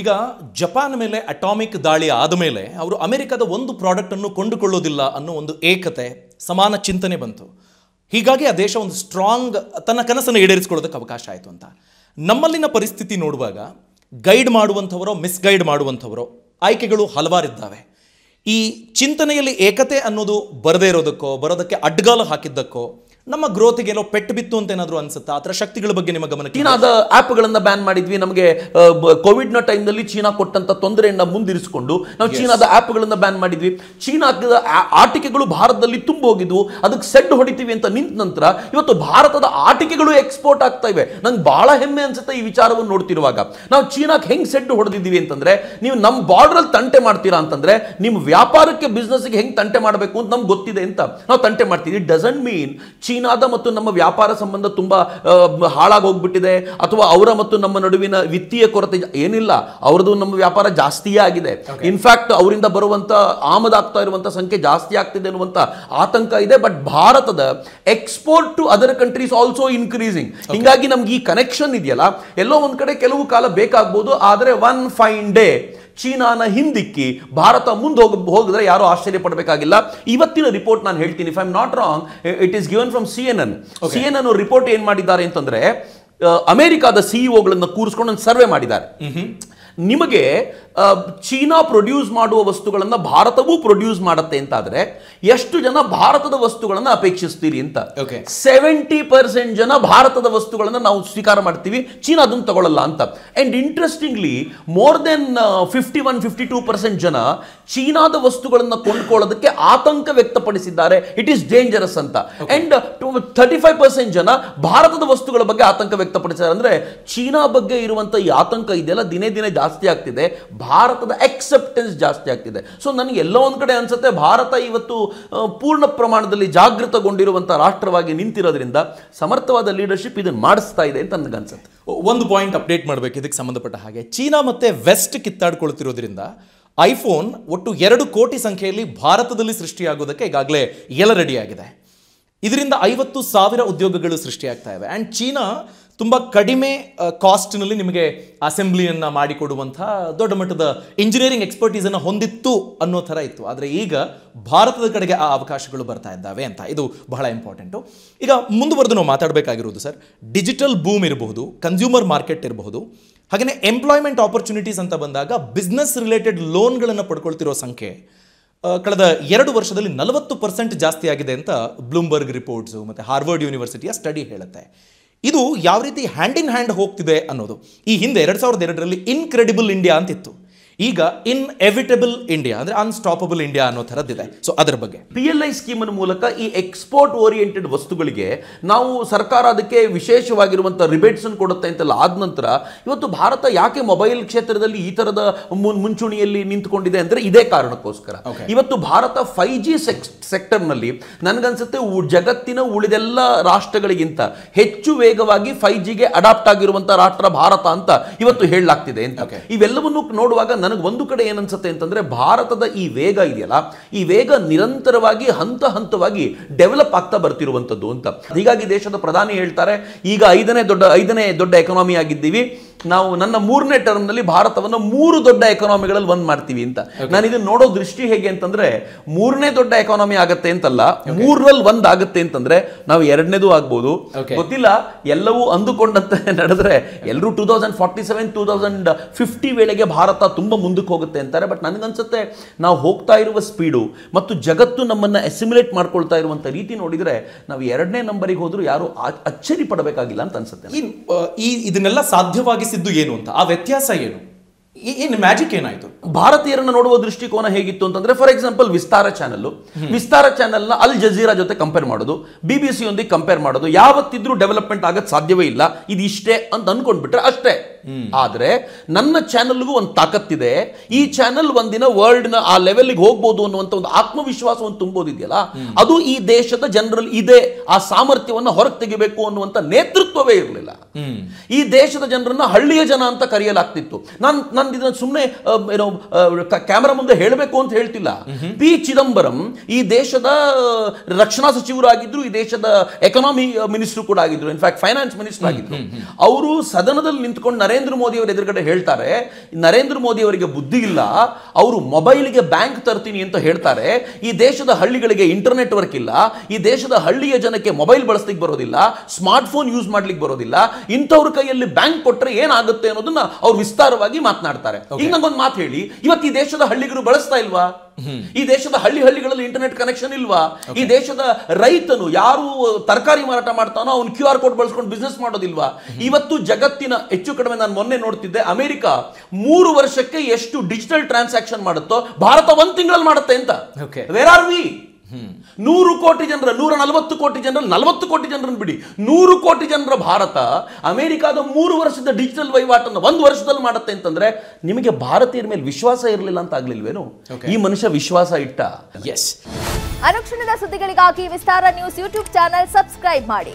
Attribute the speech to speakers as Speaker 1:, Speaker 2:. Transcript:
Speaker 1: ಈಗ ಜಪಾನ್ ಮೇಲೆ ಅಟಾಮಿಕ್ ದಾಳಿ ಆದ ಮೇಲೆ ಅವರು ಅಮೆರಿಕದ ಒಂದು ಪ್ರಾಡಕ್ಟನ್ನು ಕೊಂಡುಕೊಳ್ಳೋದಿಲ್ಲ ಅನ್ನೋ ಒಂದು ಏಕತೆ ಸಮಾನ ಚಿಂತನೆ ಬಂತು ಹೀಗಾಗಿ ಆ ದೇಶ ಒಂದು ಸ್ಟ್ರಾಂಗ್ ತನ್ನ ಕನಸನ್ನು ಈಡೇರಿಸಿಕೊಳ್ಳೋದಕ್ಕೆ ಅವಕಾಶ ಆಯಿತು ಅಂತ ನಮ್ಮಲ್ಲಿನ ಪರಿಸ್ಥಿತಿ ನೋಡುವಾಗ ಗೈಡ್ ಮಾಡುವಂಥವರೋ ಮಿಸ್ಗೈಡ್ ಮಾಡುವಂಥವರೋ ಆಯ್ಕೆಗಳು ಹಲವಾರಿದ್ದಾವೆ ಈ ಚಿಂತನೆಯಲ್ಲಿ ಏಕತೆ ಅನ್ನೋದು ಬರದೇ ಇರೋದಕ್ಕೋ ಬರೋದಕ್ಕೆ ಅಡ್ಗಾಲು ಹಾಕಿದ್ದಕ್ಕೋ ನಮ್ಮ ಗ್ರೋತ್ಗೆ ಎಲ್ಲೋ ಪೆಟ್ಟು ಬಿತ್ತು ಅಂತ
Speaker 2: ಏನಾದರೂ ಅನ್ಸುತ್ತಾ ಆ ಶಕ್ತಿಗಳ ಬಗ್ಗೆ ನಿಮ್ಮ ಗಮನ ಚೀನಾದ ಆ್ಯಪ್ಗಳನ್ನು ಬ್ಯಾನ್ ಮಾಡಿದ್ವಿ ನಮಗೆ ಕೋವಿಡ್ನ ಟೈಮ್ನಲ್ಲಿ ಚೀನಾ ಕೊಟ್ಟಂಥ ತೊಂದರೆಯನ್ನು ಮುಂದಿರಿಸಿಕೊಂಡು ನಾವು ಚೀನಾದ ಆ್ಯಪ್ಗಳನ್ನು ಬ್ಯಾನ್ ಮಾಡಿದ್ವಿ ಚೀನಾದ ಆಟಿಕೆಗಳು ಭಾರತದಲ್ಲಿ ತುಂಬ ಹೋಗಿದ್ವು ಅದಕ್ಕೆ ಸೆಡ್ ಹೊಡಿತೀವಿ ಅಂತ ನಿಂತ ನಂತರ ಇವತ್ತು ಭಾರತದ ಆಟಿಕೆಗಳು ಎಕ್ಸ್ಪೋರ್ಟ್ ಆಗ್ತಾ ಇವೆ ನಂಗೆ ಭಾಳ ಹೆಮ್ಮೆ ಅನ್ಸುತ್ತೆ ಈ ವಿಚಾರವನ್ನು ನೋಡ್ತಿರುವಾಗ ನಾವು ಚೀನಾಕ್ಕೆ ಹೆಂಗೆ ಸೆಡ್ ಹೊಡೆದಿದ್ದೀವಿ ಅಂತಂದರೆ ನೀವು ನಮ್ಮ ಬಾರ್ಡ್ರಲ್ಲಿ ತಂಟೆ ಮಾಡ್ತೀರಾ ಅಂತಂದರೆ ನಿಮ್ಮ ವ್ಯಾಪಾರಕ್ಕೆ ಬಿಸ್ನೆಸ್ಗೆ ಹೆಂಗೆ ತಂಟೆ ಮಾಡಬೇಕು ಅಂತ ನಮ್ಗೆ ಗೊತ್ತಿದೆ ಅಂತ ನಾವು ತಂಟೆ ಮಾಡ್ತೀವಿ ಇಟ್ ಡಸಂಟ್ ಮೀನ್ ಚೀನಾದ ಮತ್ತು ನಮ್ಮ ವ್ಯಾಪಾರ ಸಂಬಂಧ ತುಂಬ ಹೋಗ್ಬಿಟ್ಟಿದೆ ಅಥವಾ ಅವರ ಮತ್ತು ನಮ್ಮ ನಡುವಿನ ವಿತ್ತೀಯ ಕೊರತೆ ಏನಿಲ್ಲ ಅವ್ರದ್ದು ನಮ್ಮ ವ್ಯಾಪಾರ ಜಾಸ್ತಿಯೇ ಆಗಿದೆ ಇನ್ಫ್ಯಾಕ್ಟ್ ಅವರಿಂದ ಬರುವಂಥ ಆಮದಾಗ್ತಾ ಇರುವಂಥ ಸಂಖ್ಯೆ ಜಾಸ್ತಿ ಆಗ್ತಿದೆ ಅನ್ನುವಂಥ ಆತಂಕ ಇದೆ ಬಟ್ ಭಾರತದ export to other countries also increasing ಹಿಂಗಾಗಿ ನಮ್ಗೆ ಈ ಕನೆಕ್ಷನ್ ಇದೆಯಲ್ಲ ಎಲ್ಲೋ ಒಂದು ಕಡೆ ಕೆಲವು ಕಾಲ ಬೇಕಾಗ್ಬೋದು ಆದರೆ ಒನ್ ಫೈನ್ ಡೇ ಚೀನಾನ ಹಿಂದಿಕ್ಕಿ ಭಾರತ ಮುಂದೆ ಹೋಗ ಹೋಗಿದ್ರೆ ಯಾರು ಆಶ್ಚರ್ಯ ಪಡಬೇಕಾಗಿಲ್ಲ ಇವತ್ತಿನ ರಿಪೋರ್ಟ್ ನಾನು ಹೇಳ್ತೀನಿ if am not wrong it is given from C N N C N N report ಏನ್ ಮಾಡಿದ್ದಾರೆ ಅಂತಂದ್ರೆ ಅಮೆರಿಕಾದ ಸಿಇಒಗಳನ್ನು e ಕೂರಿಸ್ಕೊಂಡು ಒಂದು ಸರ್ವೆ ಮಾಡಿದ್ದಾರೆ ನಿಮಗೆ ಚೀನಾ ಪ್ರೊಡ್ಯೂಸ್ ಮಾಡುವ ವಸ್ತುಗಳನ್ನು ಭಾರತವೂ ಪ್ರೊಡ್ಯೂಸ್ ಮಾಡುತ್ತೆ ಆದರೆ ಎಷ್ಟು ಜನ ಭಾರತದ ವಸ್ತುಗಳನ್ನು ಅಪೇಕ್ಷಿಸ್ತೀರಿ ಅಂತ ಸೆವೆಂಟಿ ಪರ್ಸೆಂಟ್ ಜನ ಭಾರತದ ವಸ್ತುಗಳನ್ನು ನಾವು ಸ್ವೀಕಾರ ಮಾಡ್ತೀವಿ ಚೀನಾ ಅದನ್ನು ತಗೊಳ್ಳಲ್ಲ ಅಂತ and interestingly more than fifty one fifty two percent ಜನ ಚೀನಾದ ವಸ್ತುಗಳನ್ನು ಕೊಂಡ್ಕೊಳ್ಳೋದಕ್ಕೆ ಆತಂಕ ವ್ಯಕ್ತಪಡಿಸಿದ್ದಾರೆ ಇಟ್ ಈಸ್ ಡೇಂಜರಸ್ ಅಂತ ಆ್ಯಂಡ್ ಥರ್ಟಿ ಫೈವ್ ಪರ್ಸೆಂಟ್ ಜನ ಭಾರತದ ವಸ್ತುಗಳ ಬಗ್ಗೆ ಆತಂಕ ವ್ಯಕ್ತಪಡಿಸಿದ್ದಾರೆ ಅಂದರೆ ಚೀನಾ ಬಗ್ಗೆ ಇರುವಂಥ ಈ ಆತಂಕ ಇದೆಯಲ್ಲ ದಿನೇ ದಿನೇ ಜಾಸ್ತಿ ಆಗ್ತಿದೆ ಭಾರತದ ಎಕ್ಸೆಪ್ಟೆನ್ಸ್ ಜಾಸ್ತಿ ಆಗ್ತಿದೆ ಸೊ ನನಗೆ ಎಲ್ಲ ಒಂದು ಕಡೆ ಅನಿಸುತ್ತೆ ಭಾರತ ಇವತ್ತು ಪೂರ್ಣ ಪ್ರಮಾಣದಲ್ಲಿ ಜಾಗೃತಗೊಂಡಿರುವಂಥ ರಾಷ್ಟ್ರವಾಗಿ ನಿಂತಿರೋದ್ರಿಂದ ಸಮರ್ಥವಾದ ಲೀಡರ್ಶಿಪ್ ಇದನ್ನು ಮಾಡಿಸ್ತಾ ಇದೆ ಅಂತ ಅನ್ಸುತ್ತೆ ಒಂದು ಪಾಯಿಂಟ್ ಅಪ್ಡೇಟ್ ಮಾಡಬೇಕು ಇದಕ್ಕೆ ಸಂಬಂಧಪಟ್ಟ ಹಾಗೆ ಚೀನಾ ಮತ್ತು
Speaker 1: ವೆಸ್ಟ್ ಕಿತ್ತಾಡ್ಕೊಳ್ತಿರೋದ್ರಿಂದ ಐಫೋನ್ ಒಟ್ಟು ಎರಡು ಕೋಟಿ ಸಂಖ್ಯೆಯಲ್ಲಿ ಭಾರತದಲ್ಲಿ ಸೃಷ್ಟಿಯಾಗೋದಕ್ಕೆ ಈಗಾಗಲೇ ಎಲ್ಲ ರೆಡಿಯಾಗಿದೆ ಇದರಿಂದ ಐವತ್ತು ಸಾವಿರ ಉದ್ಯೋಗಗಳು ಸೃಷ್ಟಿಯಾಗ್ತಾ ಇವೆ ಆ್ಯಂಡ್ ಚೀನಾ ತುಂಬ ಕಡಿಮೆ ಕಾಸ್ಟ್ನಲ್ಲಿ ನಿಮಗೆ ಅಸೆಂಬ್ಲಿಯನ್ನು ಮಾಡಿಕೊಡುವಂಥ ದೊಡ್ಡ ಮಟ್ಟದ ಇಂಜಿನಿಯರಿಂಗ್ ಎಕ್ಸ್ಪರ್ಟೀಸನ್ನು ಹೊಂದಿತ್ತು ಅನ್ನೋ ಥರ ಇತ್ತು ಆದರೆ ಈಗ ಭಾರತದ ಕಡೆಗೆ ಆ ಅವಕಾಶಗಳು ಬರ್ತಾ ಇದ್ದಾವೆ ಅಂತ ಇದು ಬಹಳ ಇಂಪಾರ್ಟೆಂಟು ಈಗ ಮುಂದುವರೆದು ನಾವು ಮಾತಾಡಬೇಕಾಗಿರೋದು ಸರ್ ಡಿಜಿಟಲ್ ಬೂಮ್ ಇರಬಹುದು ಕನ್ಸ್ಯೂಮರ್ ಮಾರ್ಕೆಟ್ ಇರಬಹುದು ಹಾಗೆಯೇ ಎಂಪ್ಲಾಯ್ಮೆಂಟ್ ಆಪರ್ಚುನಿಟೀಸ್ ಅಂತ ಬಂದಾಗ ಬಿಸ್ನೆಸ್ ರಿಲೇಟೆಡ್ ಲೋನ್ಗಳನ್ನು ಪಡ್ಕೊಳ್ತಿರೋ ಸಂಖ್ಯೆ ಕಳೆದ ಎರಡು ವರ್ಷದಲ್ಲಿ ನಲವತ್ತು ಪರ್ಸೆಂಟ್ ಜಾಸ್ತಿ ಆಗಿದೆ ಅಂತ ಬ್ಲೂಮ್ಬರ್ಗ್ ರಿಪೋರ್ಟ್ಸು ಮತ್ತು ಹಾರ್ವರ್ಡ್ ಯೂನಿವರ್ಸಿಟಿಯ ಸ್ಟಡಿ ಹೇಳುತ್ತೆ ಇದು ಯಾವ ರೀತಿ ಹ್ಯಾಂಡ್ ಇನ್ ಹ್ಯಾಂಡ್ ಹೋಗ್ತಿದೆ ಅನ್ನೋದು ಈ ಹಿಂದೆ ಎರಡು ಸಾವಿರದ ಎರಡರಲ್ಲಿ ಇನ್ಕ್ರೆಡಿಬಲ್ ಇಂಡಿಯಾ
Speaker 2: ಅಂತಿತ್ತು ಈಗ ಇನ್ ಎವಿಟಬಲ್ ಇಂಡಿಯಾ ಅಂದ್ರೆ ಅನ್ಸ್ಟಾಪಬಲ್ ಇಂಡಿಯಾ ಅನ್ನೋ ಥರದ್ದಿದೆ ಸೊ ಅದರ ಬಗ್ಗೆ ಪಿ ಎಲ್ ಐ ಸ್ಕೀಮ್ ಮೂಲಕ ಈ ಎಕ್ಸ್ಪೋರ್ಟ್ ಓರಿಯೆಂಟೆಡ್ ವಸ್ತುಗಳಿಗೆ ನಾವು ಸರ್ಕಾರ ಅದಕ್ಕೆ ವಿಶೇಷವಾಗಿರುವಂತಹ ರಿಬೇಟ್ಸ್ ಕೊಡುತ್ತೆ ಅಂತೆಲ್ಲ ಆದ ನಂತರ ಇವತ್ತು ಭಾರತ ಯಾಕೆ ಮೊಬೈಲ್ ಕ್ಷೇತ್ರದಲ್ಲಿ ಈ ತರದ ಮುಂಚೂಣಿಯಲ್ಲಿ ನಿಂತುಕೊಂಡಿದೆ ಅಂದ್ರೆ ಇದೇ ಕಾರಣಕ್ಕೋಸ್ಕರ ಇವತ್ತು ಭಾರತ ಫೈವ್ ಜಿ ಸೆಕ್ಟರ್ ನಲ್ಲಿ ನನಗನ್ಸುತ್ತೆ ಜಗತ್ತಿನ ಉಳಿದೆಲ್ಲ ರಾಷ್ಟ್ರಗಳಿಗಿಂತ ಹೆಚ್ಚು ವೇಗವಾಗಿ ಫೈವ್ ಜಿಗೆ ಅಡಾಪ್ಟ್ ಆಗಿರುವಂತಹ ರಾಷ್ಟ್ರ ಭಾರತ ಅಂತ ಇವತ್ತು ಹೇಳಲಾಗ್ತಿದೆ ಅಂತ ಇವೆಲ್ಲವನ್ನು ನೋಡುವಾಗ ನನಗೆ ಒಂದು ಕಡೆ ಏನನ್ಸುತ್ತೆ ಅಂತಂದರೆ ಭಾರತದ ಈ ವೇಗ ಇದೆಯಲ್ಲ ಈ ವೇಗ ನಿರಂತರವಾಗಿ ಹಂತ ಹಂತವಾಗಿ ಡೆವಲಪ್ ಆಗ್ತಾ ಬರ್ತಿರುವಂಥದ್ದು ಅಂತ ಹೀಗಾಗಿ ದೇಶದ ಪ್ರಧಾನಿ ಹೇಳ್ತಾರೆ ಈಗ ಐದನೇ ದೊಡ್ಡ ಐದನೇ ದೊಡ್ಡ ಎಕನಾಮಿ ಆಗಿದ್ದೀವಿ ನಾವು ನನ್ನ ಮೂರನೇ ನಲ್ಲಿ ಭಾರತವನ್ನು ಮೂರು ದೊಡ್ಡ ಎಕಾನಮಿಗಳಲ್ಲಿ ಒಂದು ಮಾಡ್ತೀವಿ ಅಂತ ನಾನು ಇದನ್ನ ನೋಡೋ ದೃಷ್ಟಿ ಹೇಗೆ ಅಂತಂದ್ರೆ ಮೂರನೇ ದೊಡ್ಡ ಎಕಾನಮಿ ಆಗತ್ತೆ ಅಂತಲ್ಲ ಮೂರರಲ್ಲಿ ಒಂದ್ ಆಗತ್ತೆ ಅಂತಂದ್ರೆ ನಾವು ಎರಡನೇದು ಆಗ್ಬೋದು ಗೊತ್ತಿಲ್ಲ ಎಲ್ಲವೂ ಅಂದುಕೊಂಡಂತೆ ನಡೆದ್ರೆ ಎಲ್ಲರೂ two thousand forty seven two thousand fifty ವೇಳೆಗೆ ಭಾರತ ತುಂಬಾ ಮುಂದಕ್ಕೆ ಹೋಗುತ್ತೆ ಅಂತಾರೆ ಬಟ್ ನನಗನ್ಸುತ್ತೆ ನಾವು ಹೋಗ್ತಾ ಇರುವ ಸ್ಪೀಡು ಮತ್ತು ಜಗತ್ತು ನಮ್ಮನ್ನ ಎಸಿಮ್ಯುಲೇಟ್ ಮಾಡ್ಕೊಳ್ತಾ ಇರುವಂತ ರೀತಿ ನೋಡಿದ್ರೆ ನಾವು ಎರಡನೇ ನಂಬರಿಗೆ ಹೋದ್ರು ಯಾರು ಅಚ್ಚರಿ ಪಡಬೇಕಾಗಿಲ್ಲ ಅಂತ ಅನ್ಸುತ್ತೆ ಈ ಇದನ್ನೆಲ್ಲ ಸಾಧ್ಯವಾಗಿ ಇದ್ದು ಏನು ಅಂತ ಆ ವ್ಯತ್ಯಾಸ ಏನು ಇನ್ ಮ್ಯಾಜಿಕ್ ಏನಾಯ್ತು ಭಾರತೀಯರನ್ನ ನೋಡುವ ದೃಷ್ಟಿಕೋನ ಹೇಗಿತ್ತು ಅಂತಂದ್ರೆ for example Vistara channel Vistara ನ ಅಲ್ ಜಜೀರಾ ಜೊತೆ ಕಂಪೇರ್ ಮಾಡೋದು ಬಿಬಿಸಿ ಬಿ ಕಂಪೇರ್ ಮಾಡೋದು ಯಾವತ್ತಿದ್ರೂ ಡೆವಲಪ್ಮೆಂಟ್ ಆಗೋದು ಸಾಧ್ಯವೇ ಇಲ್ಲ ಇದು ಇಷ್ಟೇ ಅಂತ ಅನ್ಕೊಂಡ್ಬಿಟ್ರೆ ಅಷ್ಟೇ ಆದ್ರೆ ನನ್ನ ಚಾನಲ್ಗೂ ಒಂದು ತಾಕತ್ತಿದೆ ಈ ಚಾನೆಲ್ ಒಂದಿನ ವರ್ಲ್ಡ್ನ ಆ ಲೆವೆಲ್ಗೆ ಹೋಗ್ಬೋದು ಅನ್ನುವಂತ ಒಂದು ಆತ್ಮವಿಶ್ವಾಸವನ್ನು ತುಂಬೋದಿದೆಯಲ್ಲ ಅದು ಈ ದೇಶದ ಜನರಲ್ಲಿ ಇದೆ ಆ ಸಾಮರ್ಥ್ಯವನ್ನು ಹೊರಗೆ ತೆಗಿಬೇಕು ಅನ್ನುವಂತ ನೇತೃತ್ವವೇ ಇರಲಿಲ್ಲ ಈ ದೇಶದ ಜನರನ್ನ ಹಳ್ಳಿಯ ಜನ ಅಂತ ಕರೆಯಲಾಗ್ತಿತ್ತು ನಾನು ನಾನು ಇದನ್ನು ಸುಮ್ಮನೆ ಏನೋ ಕ್ಯಾಮರಾ ಮುಂದೆ ಹೇಳಬೇಕು ಅಂತ ಹೇಳ್ತಿಲ್ಲ ಪಿ ಚಿದಂಬರಂ ಈ ದೇಶದ ರಕ್ಷಣಾ ಆಗಿದ್ರು ಈ ದೇಶದ ಎಕನಾಮಿ ಮಿನಿಸ್ಟರ್ ಕೂಡ ಆಗಿದ್ರು ಇನ್ಫ್ಯಾಕ್ಟ್ ಫೈನಾನ್ಸ್ ಮಿನಿಸ್ಟರ್ ಆಗಿದ್ರು ಅವರು ಸದನದಲ್ಲಿ ನಿಂತ್ಕೊಂಡು ನರೇಂದ್ರ ಮೋದಿ ಅವರ ಎದುರುಗಡೆ ಹೇಳ್ತಾರೆ ನರೇಂದ್ರ ಮೋದಿ ಅವರಿಗೆ ಬುದ್ಧಿ ಇಲ್ಲ ಅವರು ಮೊಬೈಲ್ಗೆ ಬ್ಯಾಂಕ್ ತರ್ತೀನಿ ಅಂತ ಹೇಳ್ತಾರೆ ಈ ದೇಶದ ಹಳ್ಳಿಗಳಿಗೆ ಇಂಟರ್ನೆಟ್ ವರ್ಕ್ ಇಲ್ಲ ಈ ದೇಶದ ಹಳ್ಳಿಯ ಜನಕ್ಕೆ ಮೊಬೈಲ್ ಬಳಸಲಿಕ್ಕೆ ಬರೋದಿಲ್ಲ ಸ್ಮಾರ್ಟ್ ಫೋನ್ ಯೂಸ್ ಮಾಡ್ಲಿಕ್ಕೆ ಬರೋದಿಲ್ಲ ಇಂಥವ್ರ ಕೈಯಲ್ಲಿ ಬ್ಯಾಂಕ್ ಕೊಟ್ಟರೆ ಏನಾಗುತ್ತೆ ಅನ್ನೋದನ್ನ ಅವ್ರು ವಿಸ್ತಾರವಾಗಿ ಮಾತನಾಡ್ತಾರೆ ಮಾತನಾಡ್ತಾರೆ ಈಗ ನಂಗೊಂದು ಮಾತು ಹೇಳಿ ಇವತ್ತು ಈ ದೇಶದ ಹಳ್ಳಿಗರು ಬಳಸ್ತಾ ಇಲ್ವಾ ಈ ದೇಶದ ಹಳ್ಳಿ ಹಳ್ಳಿಗಳಲ್ಲಿ ಇಂಟರ್ನೆಟ್ ಕನೆಕ್ಷನ್ ಇಲ್ವಾ ಈ ದೇಶದ ರೈತನು ಯಾರು ತರಕಾರಿ ಮಾರಾಟ ಮಾಡ್ತಾನೋ ಅವ್ನು ಕ್ಯೂ ಆರ್ ಕೋಡ್ ಬಳಸ್ಕೊಂಡು ಬಿಸ್ನೆಸ್ ಮಾಡೋದಿಲ್ವಾ ಇವತ್ತು ಜಗತ್ತಿನ ಹೆಚ್ಚು ಕಡಿಮೆ ನಾನು ಮೊನ್ನೆ ನೋಡ್ತಿದ್ದೆ ಅಮೆರಿಕ ಮೂರು ವರ್ಷಕ್ಕೆ ಎಷ್ಟು ಡಿಜಿಟಲ್ ಟ್ರಾನ್ಸಾಕ್ಷನ್ ಮಾಡುತ್ತೋ ಭಾರತ ಒಂದ್ ತಿಂಗಳಲ್ಲಿ ಮಾಡುತ್ತೆ ಅಂತ ವೇರ್ ಆರ್ ವಿ ನೂರು ಕೋಟಿ ಜನರ ನೂರ ನಲವತ್ತು ಕೋಟಿ ಜನರ ನಲವತ್ತು ಕೋಟಿ ಜನರನ್ನು ಬಿಡಿ ನೂರು ಕೋಟಿ ಜನರ ಭಾರತ ಅಮೆರಿಕಾದ ಮೂರು ವರ್ಷದ ಡಿಜಿಟಲ್ ವಹಿವಾಟನ್ನು ಒಂದು ವರ್ಷದಲ್ಲಿ ಮಾಡುತ್ತೆ ಅಂತಂದ್ರೆ ನಿಮಗೆ ಭಾರತೀಯರ ಮೇಲೆ ವಿಶ್ವಾಸ ಇರಲಿಲ್ಲ ಅಂತ ಆಗ್ಲಿಲ್ವೇನು ಈ ಮನುಷ್ಯ ವಿಶ್ವಾಸ ಇಟ್ಟ ಎಸ್
Speaker 1: ಅನುಕ್ಷಣದ ಸುದ್ದಿಗಳಿಗಾಗಿ Vistara news YouTube channel subscribe ಮಾಡಿ